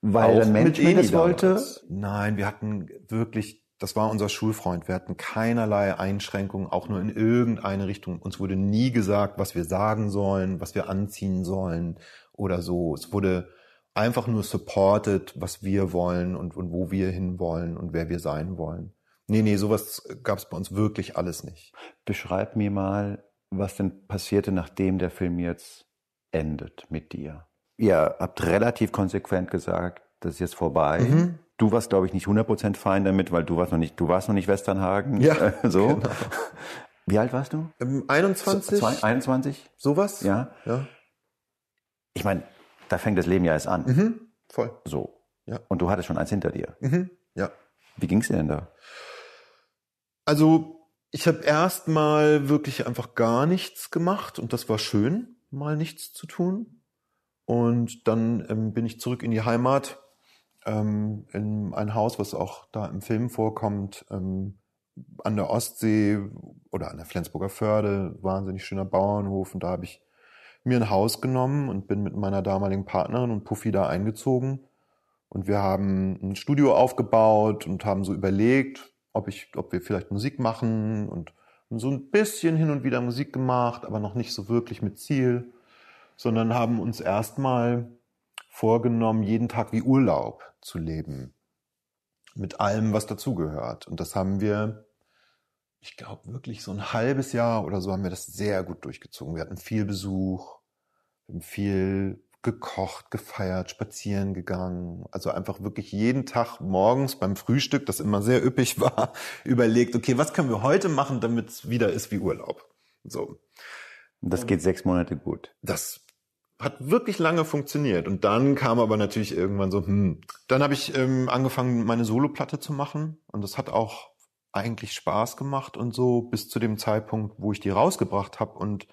Weil auch der Mensch mit eh das wollte? Nein, wir hatten wirklich das war unser Schulfreund. Wir hatten keinerlei Einschränkungen, auch nur in irgendeine Richtung. Uns wurde nie gesagt, was wir sagen sollen, was wir anziehen sollen oder so. Es wurde einfach nur supported, was wir wollen und, und wo wir hinwollen und wer wir sein wollen. Nee, nee, sowas gab es bei uns wirklich alles nicht. Beschreib mir mal, was denn passierte, nachdem der Film jetzt endet mit dir. Ihr habt relativ konsequent gesagt, das ist jetzt vorbei. Mhm. Du warst, glaube ich, nicht 100% fein damit, weil du warst noch nicht, du warst noch nicht Westernhagen. Ja. Äh, so. Genau. Wie alt warst du? 21. Ähm, so, 21? Sowas? Ja. ja. Ich meine, da fängt das Leben ja erst an. Mhm. Voll. So. Ja. Und du hattest schon eins hinter dir. Mhm. Ja. Wie ging's dir denn da? Also, ich habe erstmal wirklich einfach gar nichts gemacht und das war schön, mal nichts zu tun. Und dann ähm, bin ich zurück in die Heimat ähm, in ein Haus, was auch da im Film vorkommt, ähm, an der Ostsee oder an der Flensburger Förde, wahnsinnig schöner Bauernhof. Und da habe ich mir ein Haus genommen und bin mit meiner damaligen Partnerin und Puffy da eingezogen. Und wir haben ein Studio aufgebaut und haben so überlegt, ob ich, ob wir vielleicht Musik machen und so ein bisschen hin und wieder Musik gemacht, aber noch nicht so wirklich mit Ziel, sondern haben uns erstmal vorgenommen, jeden Tag wie Urlaub zu leben. Mit allem, was dazugehört. Und das haben wir, ich glaube, wirklich so ein halbes Jahr oder so haben wir das sehr gut durchgezogen. Wir hatten viel Besuch, haben viel gekocht, gefeiert, spazieren gegangen. Also einfach wirklich jeden Tag morgens beim Frühstück, das immer sehr üppig [LAUGHS] war, überlegt, okay, was können wir heute machen, damit es wieder ist wie Urlaub. So. Das geht sechs Monate gut. Das hat wirklich lange funktioniert. Und dann kam aber natürlich irgendwann so, hm. Dann habe ich ähm, angefangen, meine Soloplatte zu machen. Und das hat auch eigentlich Spaß gemacht und so bis zu dem Zeitpunkt, wo ich die rausgebracht habe und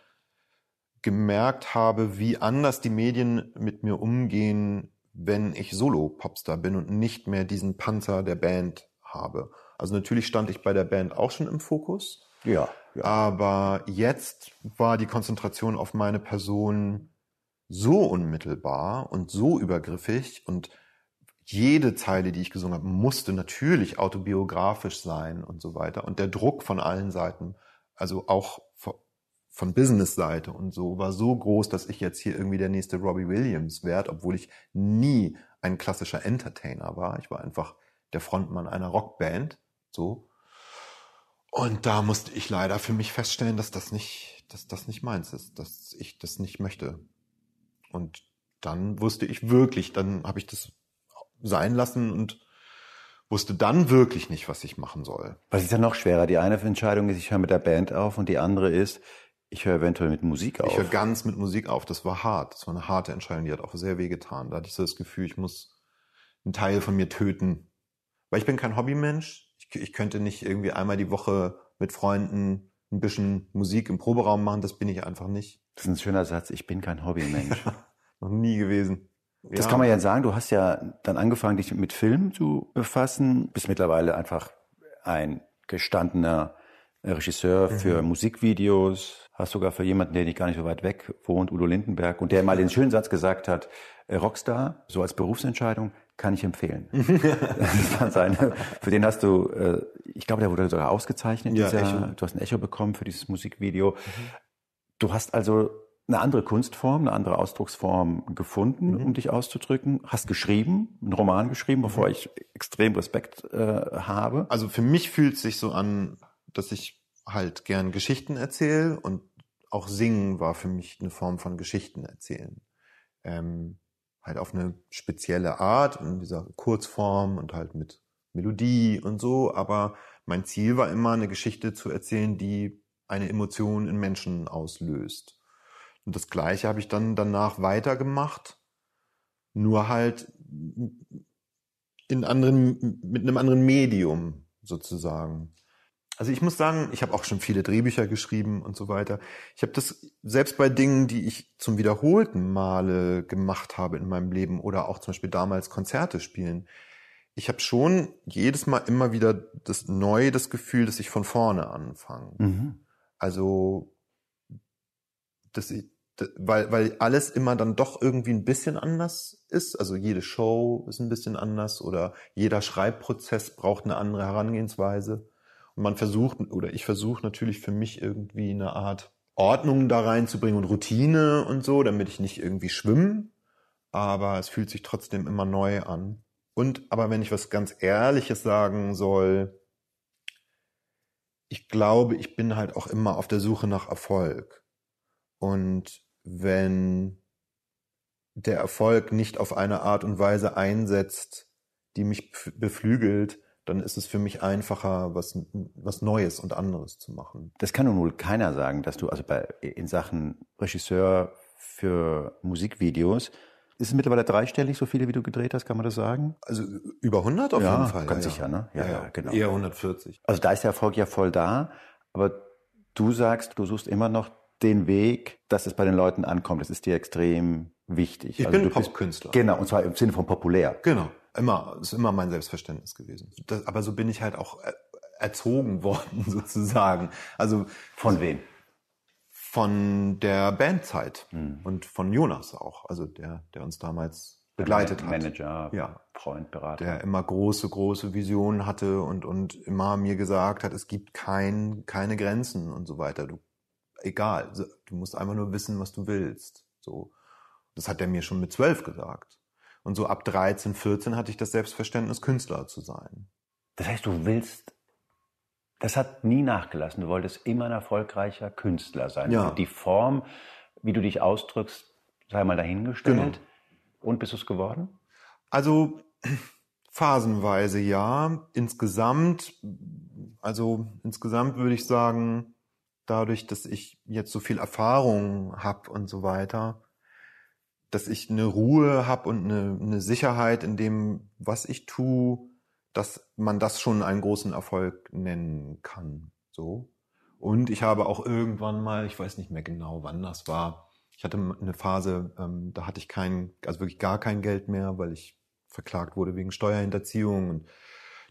gemerkt habe, wie anders die Medien mit mir umgehen, wenn ich Solo-Popstar bin und nicht mehr diesen Panzer der Band habe. Also natürlich stand ich bei der Band auch schon im Fokus. Ja. ja. Aber jetzt war die Konzentration auf meine Person so unmittelbar und so übergriffig und jede Zeile, die ich gesungen habe, musste natürlich autobiografisch sein und so weiter. Und der Druck von allen Seiten, also auch von Business-Seite und so, war so groß, dass ich jetzt hier irgendwie der nächste Robbie Williams werde, obwohl ich nie ein klassischer Entertainer war. Ich war einfach der Frontmann einer Rockband, so. Und da musste ich leider für mich feststellen, dass das nicht, dass das nicht meins ist, dass ich das nicht möchte. Und dann wusste ich wirklich, dann habe ich das sein lassen und wusste dann wirklich nicht, was ich machen soll. Was ist ja noch schwerer? Die eine Entscheidung ist, ich höre mit der Band auf und die andere ist, ich höre eventuell mit Musik auf. Ich höre ganz mit Musik auf. Das war hart. Das war eine harte Entscheidung, die hat auch sehr weh getan. Da hatte ich so das Gefühl, ich muss einen Teil von mir töten. Weil ich bin kein Hobbymensch. Ich, ich könnte nicht irgendwie einmal die Woche mit Freunden ein bisschen Musik im Proberaum machen, das bin ich einfach nicht. Das ist ein schöner Satz, ich bin kein Hobbymensch. [LAUGHS] noch nie gewesen. Das ja. kann man ja sagen, du hast ja dann angefangen, dich mit Film zu befassen, bist mittlerweile einfach ein gestandener Regisseur mhm. für mhm. Musikvideos, hast sogar für jemanden, der nicht gar nicht so weit weg wohnt, Udo Lindenberg, und der mal den schönen Satz gesagt hat, äh, Rockstar, so als Berufsentscheidung, kann ich empfehlen. [LAUGHS] das war für den hast du, äh, ich glaube, der wurde sogar ausgezeichnet. Ja, dieser, du hast ein Echo bekommen für dieses Musikvideo. Mhm. Du hast also eine andere Kunstform, eine andere Ausdrucksform gefunden, mhm. um dich auszudrücken. Hast geschrieben, einen Roman geschrieben, wovor mhm. ich extrem Respekt äh, habe. Also für mich fühlt es sich so an, dass ich halt gern Geschichten erzähle und auch Singen war für mich eine Form von Geschichten erzählen. Ähm, halt auf eine spezielle Art, in dieser Kurzform und halt mit Melodie und so. Aber mein Ziel war immer, eine Geschichte zu erzählen, die eine Emotion in Menschen auslöst. Und das Gleiche habe ich dann danach weitergemacht, nur halt in anderen, mit einem anderen Medium sozusagen. Also ich muss sagen, ich habe auch schon viele Drehbücher geschrieben und so weiter. Ich habe das selbst bei Dingen, die ich zum wiederholten Male gemacht habe in meinem Leben oder auch zum Beispiel damals Konzerte spielen. Ich habe schon jedes Mal immer wieder das neu das Gefühl, dass ich von vorne anfange. Mhm. Also dass ich, weil, weil alles immer dann doch irgendwie ein bisschen anders ist. Also jede Show ist ein bisschen anders oder jeder Schreibprozess braucht eine andere Herangehensweise man versucht, oder ich versuche natürlich für mich irgendwie eine Art Ordnung da reinzubringen und Routine und so, damit ich nicht irgendwie schwimme. Aber es fühlt sich trotzdem immer neu an. Und aber wenn ich was ganz Ehrliches sagen soll, ich glaube, ich bin halt auch immer auf der Suche nach Erfolg. Und wenn der Erfolg nicht auf eine Art und Weise einsetzt, die mich beflügelt, dann ist es für mich einfacher, was, was Neues und anderes zu machen. Das kann nun wohl keiner sagen, dass du also bei, in Sachen Regisseur für Musikvideos ist es mittlerweile dreistellig, so viele, wie du gedreht hast, kann man das sagen? Also über 100 auf ja, jeden Fall. Ganz ja, sicher, ne? Ja, ja, ja, genau. Eher 140. Also da ist der Erfolg ja voll da, aber du sagst, du suchst immer noch den Weg, dass es bei den Leuten ankommt. Das ist dir extrem wichtig. Ich also bin Popkünstler. Genau, und zwar im Sinne von populär. Genau. Immer, ist immer mein Selbstverständnis gewesen. Das, aber so bin ich halt auch äh, erzogen [LAUGHS] worden, sozusagen. Also. Von wem? Von der Bandzeit mhm. und von Jonas auch, also der, der uns damals begleitet Manager, hat. Manager, ja. Freund, Berater. Der immer große, große Visionen hatte und, und immer mir gesagt hat, es gibt kein, keine Grenzen und so weiter. Du, egal, du musst einfach nur wissen, was du willst. So. Das hat er mir schon mit zwölf gesagt. Und so ab 13, 14 hatte ich das Selbstverständnis, Künstler zu sein. Das heißt, du willst, das hat nie nachgelassen. Du wolltest immer ein erfolgreicher Künstler sein. Ja. Also die Form, wie du dich ausdrückst, sei mal dahingestellt. Genau. Und bist du es geworden? Also phasenweise ja. Insgesamt, also insgesamt würde ich sagen, dadurch, dass ich jetzt so viel Erfahrung habe und so weiter, dass ich eine Ruhe habe und eine, eine Sicherheit in dem, was ich tue, dass man das schon einen großen Erfolg nennen kann. So. Und ich habe auch irgendwann mal, ich weiß nicht mehr genau, wann das war, ich hatte eine Phase, ähm, da hatte ich kein, also wirklich gar kein Geld mehr, weil ich verklagt wurde wegen Steuerhinterziehung und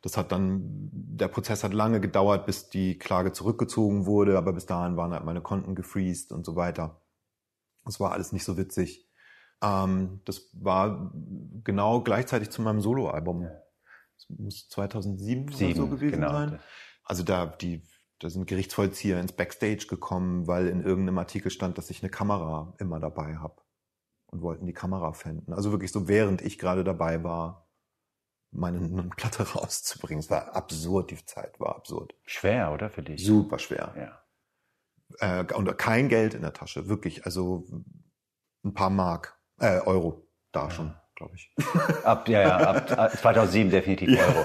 das hat dann, der Prozess hat lange gedauert, bis die Klage zurückgezogen wurde, aber bis dahin waren halt meine Konten gefriest und so weiter. Das war alles nicht so witzig. Ähm, das war genau gleichzeitig zu meinem Soloalbum. Das muss 2007 Sieben, so gewesen genau. sein. Also da die da sind Gerichtsvollzieher ins Backstage gekommen, weil in irgendeinem Artikel stand, dass ich eine Kamera immer dabei habe und wollten die Kamera fänden. Also wirklich so, während ich gerade dabei war, meine Platte [LAUGHS] rauszubringen. Es war absurd, die Zeit war absurd. Schwer, oder für dich? Super schwer. Ja. Äh, und kein Geld in der Tasche, wirklich. Also ein paar Mark. Äh, Euro. Da schon, glaube ich. Ab, ja, ja, ab 2007 [LAUGHS] definitiv ja. Euro.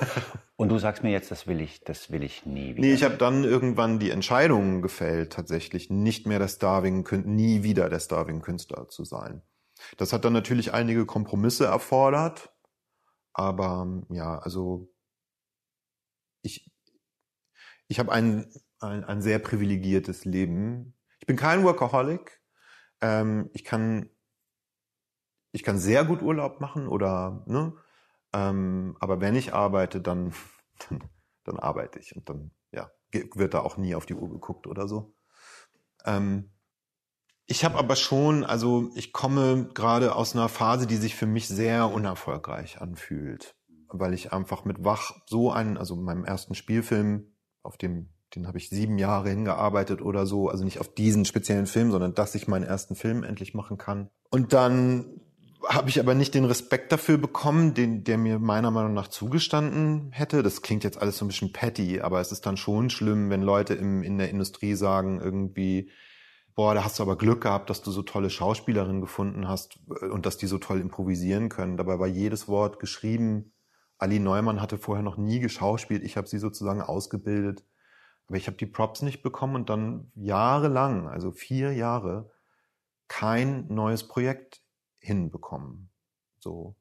Und du sagst mir jetzt, das will ich, das will ich nie wieder. Nee, ich habe dann irgendwann die Entscheidung gefällt, tatsächlich nicht mehr der starving nie wieder der Starving-Künstler zu sein. Das hat dann natürlich einige Kompromisse erfordert, aber ja, also ich, ich habe ein, ein, ein sehr privilegiertes Leben. Ich bin kein Workaholic. Ähm, ich kann ich kann sehr gut Urlaub machen oder, ne? Ähm, aber wenn ich arbeite, dann, dann, dann arbeite ich und dann, ja, wird da auch nie auf die Uhr geguckt oder so. Ähm, ich habe aber schon, also ich komme gerade aus einer Phase, die sich für mich sehr unerfolgreich anfühlt, weil ich einfach mit Wach so einen, also meinem ersten Spielfilm, auf dem, den habe ich sieben Jahre hingearbeitet oder so, also nicht auf diesen speziellen Film, sondern dass ich meinen ersten Film endlich machen kann. Und dann habe ich aber nicht den Respekt dafür bekommen, den, der mir meiner Meinung nach zugestanden hätte. Das klingt jetzt alles so ein bisschen petty, aber es ist dann schon schlimm, wenn Leute im, in der Industrie sagen irgendwie, boah, da hast du aber Glück gehabt, dass du so tolle Schauspielerinnen gefunden hast äh, und dass die so toll improvisieren können. Dabei war jedes Wort geschrieben. Ali Neumann hatte vorher noch nie geschauspielt. Ich habe sie sozusagen ausgebildet. Aber ich habe die Props nicht bekommen und dann jahrelang, also vier Jahre, kein neues Projekt hinbekommen. So.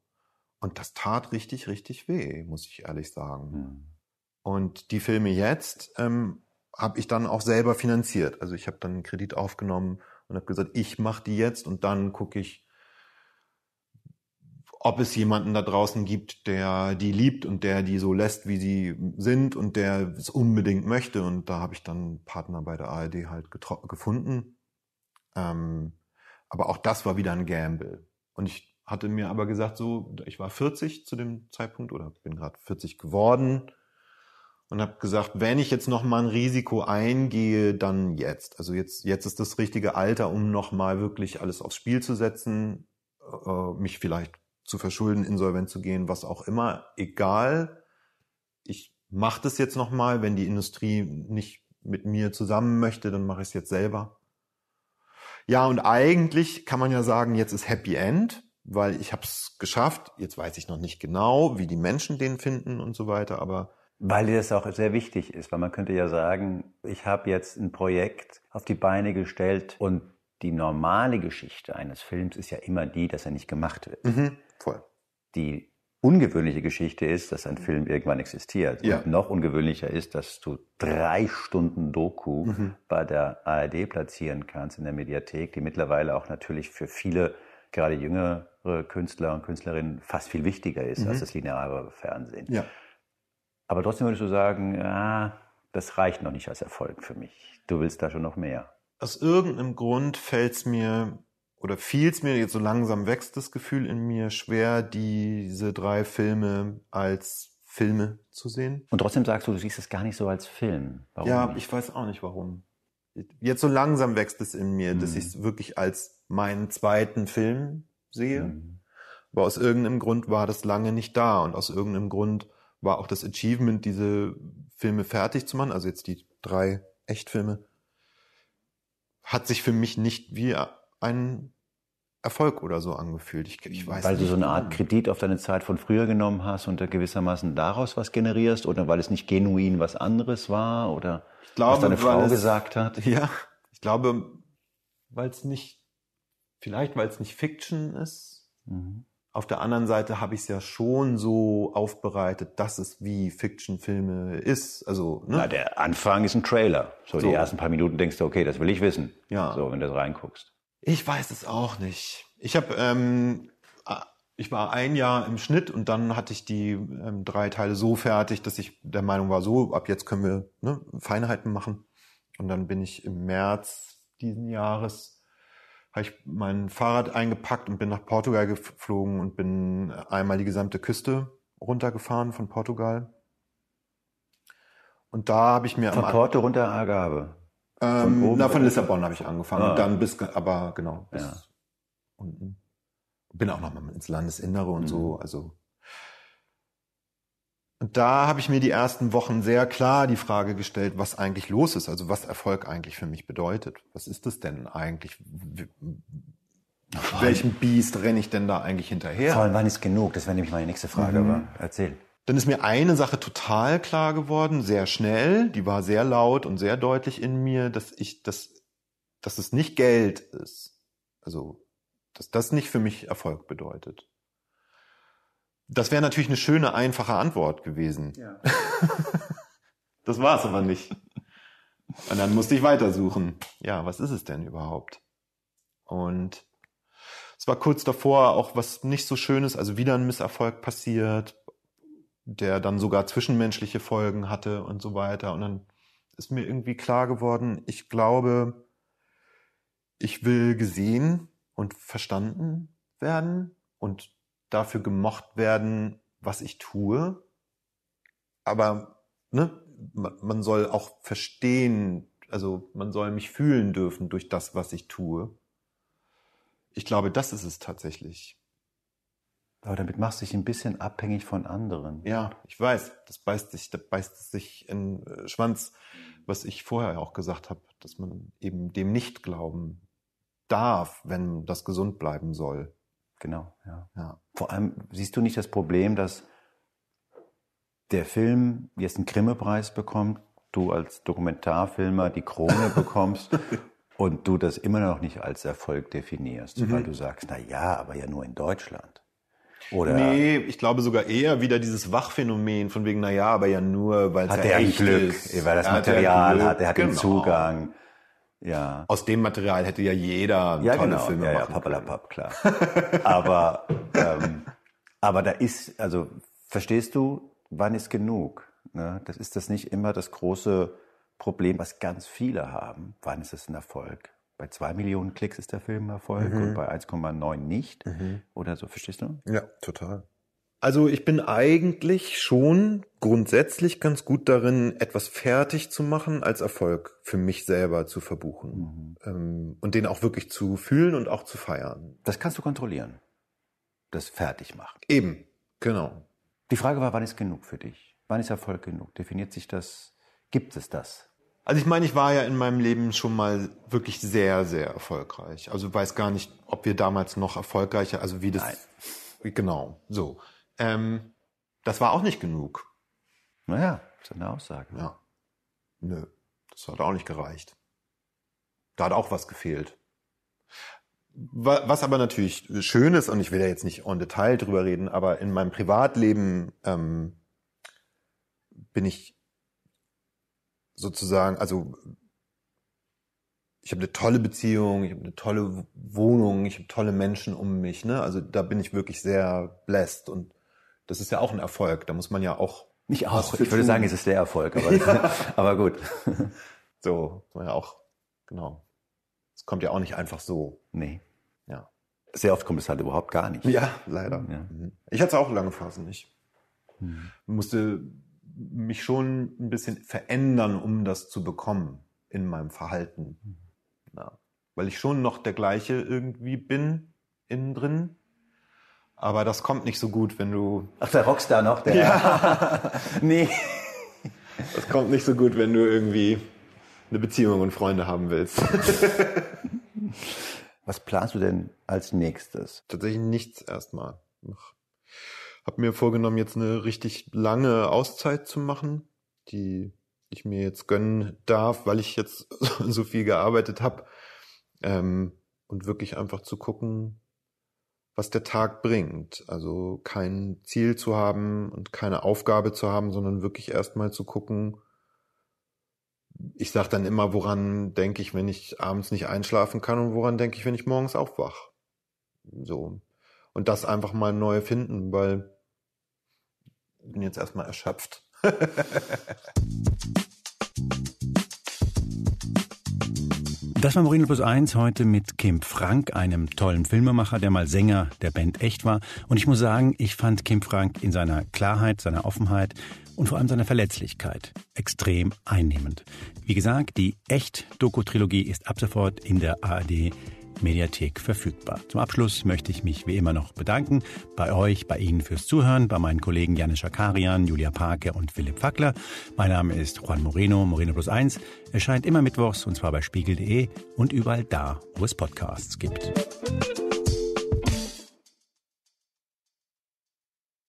Und das tat richtig, richtig weh, muss ich ehrlich sagen. Mhm. Und die Filme jetzt ähm, habe ich dann auch selber finanziert. Also ich habe dann einen Kredit aufgenommen und habe gesagt, ich mache die jetzt und dann gucke ich, ob es jemanden da draußen gibt, der die liebt und der die so lässt, wie sie sind und der es unbedingt möchte. Und da habe ich dann einen Partner bei der ARD halt gefunden. Ähm, aber auch das war wieder ein Gamble. Und ich hatte mir aber gesagt, so, ich war 40 zu dem Zeitpunkt oder bin gerade 40 geworden und habe gesagt, wenn ich jetzt nochmal ein Risiko eingehe, dann jetzt. Also jetzt jetzt ist das richtige Alter, um nochmal wirklich alles aufs Spiel zu setzen, äh, äh, mich vielleicht zu verschulden, insolvent zu gehen, was auch immer, egal. Ich mache das jetzt nochmal, wenn die Industrie nicht mit mir zusammen möchte, dann mache ich es jetzt selber. Ja, und eigentlich kann man ja sagen, jetzt ist Happy End, weil ich habe es geschafft. Jetzt weiß ich noch nicht genau, wie die Menschen den finden und so weiter, aber weil das auch sehr wichtig ist, weil man könnte ja sagen, ich habe jetzt ein Projekt auf die Beine gestellt und die normale Geschichte eines Films ist ja immer die, dass er nicht gemacht wird. Mhm, voll. Die ungewöhnliche Geschichte ist, dass ein mhm. Film irgendwann existiert. Ja. Und noch ungewöhnlicher ist, dass du drei Stunden Doku mhm. bei der ARD platzieren kannst in der Mediathek, die mittlerweile auch natürlich für viele, gerade jüngere Künstler und Künstlerinnen, fast viel wichtiger ist mhm. als das lineare Fernsehen. Ja. Aber trotzdem würdest du sagen, ja, das reicht noch nicht als Erfolg für mich. Du willst da schon noch mehr. Aus irgendeinem Grund fällt es mir oder fiel es mir, jetzt so langsam wächst das Gefühl in mir, schwer, diese drei Filme als Filme zu sehen. Und trotzdem sagst du, du siehst es gar nicht so als Film. Warum ja, nicht? ich weiß auch nicht warum. Jetzt so langsam wächst es in mir, mhm. dass ich es wirklich als meinen zweiten Film sehe. Mhm. Aber aus irgendeinem Grund war das lange nicht da und aus irgendeinem Grund war auch das Achievement, diese Filme fertig zu machen, also jetzt die drei Echtfilme, hat sich für mich nicht wie ein Erfolg oder so angefühlt. Ich, ich weiß weil nicht. du so eine Art Kredit auf deine Zeit von früher genommen hast und da gewissermaßen daraus was generierst oder weil es nicht genuin was anderes war oder glaube, was deine Frau es, gesagt hat. [LAUGHS] Ja, ich glaube, weil es nicht, vielleicht weil es nicht Fiction ist. Mhm. Auf der anderen Seite habe ich es ja schon so aufbereitet, dass es wie Fiction-Filme ist. Also, ne? Na, der Anfang ist ein Trailer. So, so, die ersten paar Minuten denkst du, okay, das will ich wissen. Ja. So, wenn du das reinguckst. Ich weiß es auch nicht. Ich habe, ähm, ich war ein Jahr im Schnitt und dann hatte ich die ähm, drei Teile so fertig, dass ich der Meinung war, so ab jetzt können wir ne, Feinheiten machen. Und dann bin ich im März diesen Jahres habe ich mein Fahrrad eingepackt und bin nach Portugal geflogen und bin einmal die gesamte Küste runtergefahren von Portugal. Und da habe ich mir von am Porto runter Agave. Ähm, von na, von Lissabon habe ich angefangen. Ah. Und dann bis, aber genau, bis ja. unten. Bin auch nochmal ins Landesinnere und mhm. so, also. Und da habe ich mir die ersten Wochen sehr klar die Frage gestellt, was eigentlich los ist, also was Erfolg eigentlich für mich bedeutet. Was ist das denn eigentlich? Welchem Biest renne ich denn da eigentlich hinterher? Vor allem, wann ist genug? Das wäre nämlich meine nächste Frage, mhm. aber erzähl. Dann ist mir eine Sache total klar geworden, sehr schnell, die war sehr laut und sehr deutlich in mir, dass ich dass, dass es nicht Geld ist. Also, dass das nicht für mich Erfolg bedeutet. Das wäre natürlich eine schöne, einfache Antwort gewesen. Ja. [LAUGHS] das war es aber nicht. Und dann musste ich weitersuchen. Ja, was ist es denn überhaupt? Und es war kurz davor auch was nicht so Schönes, also wieder ein Misserfolg passiert der dann sogar zwischenmenschliche Folgen hatte und so weiter. Und dann ist mir irgendwie klar geworden, ich glaube, ich will gesehen und verstanden werden und dafür gemocht werden, was ich tue. Aber ne, man soll auch verstehen, also man soll mich fühlen dürfen durch das, was ich tue. Ich glaube, das ist es tatsächlich. Aber damit machst du dich ein bisschen abhängig von anderen. Ja, ich weiß. Das beißt sich, das beißt sich in äh, Schwanz, was ich vorher auch gesagt habe, dass man eben dem nicht glauben darf, wenn das gesund bleiben soll. Genau, ja. ja. Vor allem siehst du nicht das Problem, dass der Film jetzt einen Grimme-Preis bekommt, du als Dokumentarfilmer die Krone bekommst [LAUGHS] und du das immer noch nicht als Erfolg definierst, mhm. weil du sagst, na ja, aber ja nur in Deutschland. Oder nee, ich glaube sogar eher wieder dieses Wachphänomen von wegen, na ja, aber ja nur, weil es ja er echt Glück, ist. weil das Material hat, er hat, den genau. Zugang. Ja. Aus dem Material hätte ja jeder ja, tolle genau. Filme ja, machen ja, Papp, klar. aber, ähm, aber da ist, also verstehst du, wann ist genug? Ne? Das ist das nicht immer das große Problem, was ganz viele haben. Wann ist es ein Erfolg? bei zwei Millionen Klicks ist der Film Erfolg mhm. und bei 1,9 nicht mhm. oder so, verstehst du? Ja, total. Also ich bin eigentlich schon grundsätzlich ganz gut darin, etwas fertig zu machen, als Erfolg für mich selber zu verbuchen mhm. Ähm, und den auch wirklich zu fühlen und auch zu feiern. Das kannst du kontrollieren, das fertig machen. Eben, genau. Die Frage war, wann ist genug für dich? Wann ist Erfolg genug? Definiert sich das? Gibt es das? Also ich meine, ich war ja in meinem Leben schon mal wirklich sehr, sehr erfolgreich. Also weiß gar nicht, ob wir damals noch erfolgreicher, also wie das. Nein. Genau, so. Ähm, das war auch nicht genug. Naja, ist eine Aussage. Ne? Ja. Nö, das hat auch nicht gereicht. Da hat auch was gefehlt. Was aber natürlich schön ist, und ich will ja jetzt nicht en Detail drüber reden, aber in meinem Privatleben ähm, bin ich sozusagen, also ich habe eine tolle Beziehung, ich habe eine tolle Wohnung, ich habe tolle Menschen um mich. Ne? Also da bin ich wirklich sehr blessed und das ist ja auch ein Erfolg. Da muss man ja auch nicht auch. Ich würde tun. sagen, es ist der Erfolg, aber, [LAUGHS] ja. aber gut. [LAUGHS] So, ja auch, genau. Es kommt ja auch nicht einfach so. Nee. Ja. Sehr oft kommt es halt überhaupt gar nicht. Ja, leider. Ja. Mhm. Ich hatte es auch lange Phasen nicht. Hm. Musste mich schon ein bisschen verändern, um das zu bekommen in meinem Verhalten. Mhm. Ja. Weil ich schon noch der gleiche irgendwie bin innen drin. Aber das kommt nicht so gut, wenn du. Ach, der Rockstar noch, der. [LAUGHS] Ja. [LAUGHS] nee. Das kommt nicht so gut, wenn du irgendwie eine Beziehung und Freunde haben willst. [LAUGHS] Was planst du denn als nächstes? Tatsächlich nichts erstmal habe mir vorgenommen, jetzt eine richtig lange Auszeit zu machen, die ich mir jetzt gönnen darf, weil ich jetzt [LAUGHS] so viel gearbeitet habe. Ähm, und wirklich einfach zu gucken, was der Tag bringt. Also kein Ziel zu haben und keine Aufgabe zu haben, sondern wirklich erstmal zu gucken. Ich sage dann immer, woran denke ich, wenn ich abends nicht einschlafen kann und woran denke ich, wenn ich morgens aufwach. So. Und das einfach mal neu finden, weil bin jetzt erstmal erschöpft. [LAUGHS] Das war Morino Plus 1 heute mit Kim Frank, einem tollen Filmemacher, der mal Sänger der Band Echt war. Und ich muss sagen, ich fand Kim Frank in seiner Klarheit, seiner Offenheit und vor allem seiner Verletzlichkeit extrem einnehmend. Wie gesagt, die Echt-Doku-Trilogie ist ab sofort in der ARD Mediathek verfügbar. Zum Abschluss möchte ich mich wie immer noch bedanken bei euch, bei Ihnen fürs Zuhören, bei meinen Kollegen Janis Schakarian, Julia Parke und Philipp Fackler. Mein Name ist Juan Moreno, Moreno Plus 1, erscheint immer mittwochs und zwar bei spiegel.de und überall da, wo es Podcasts gibt.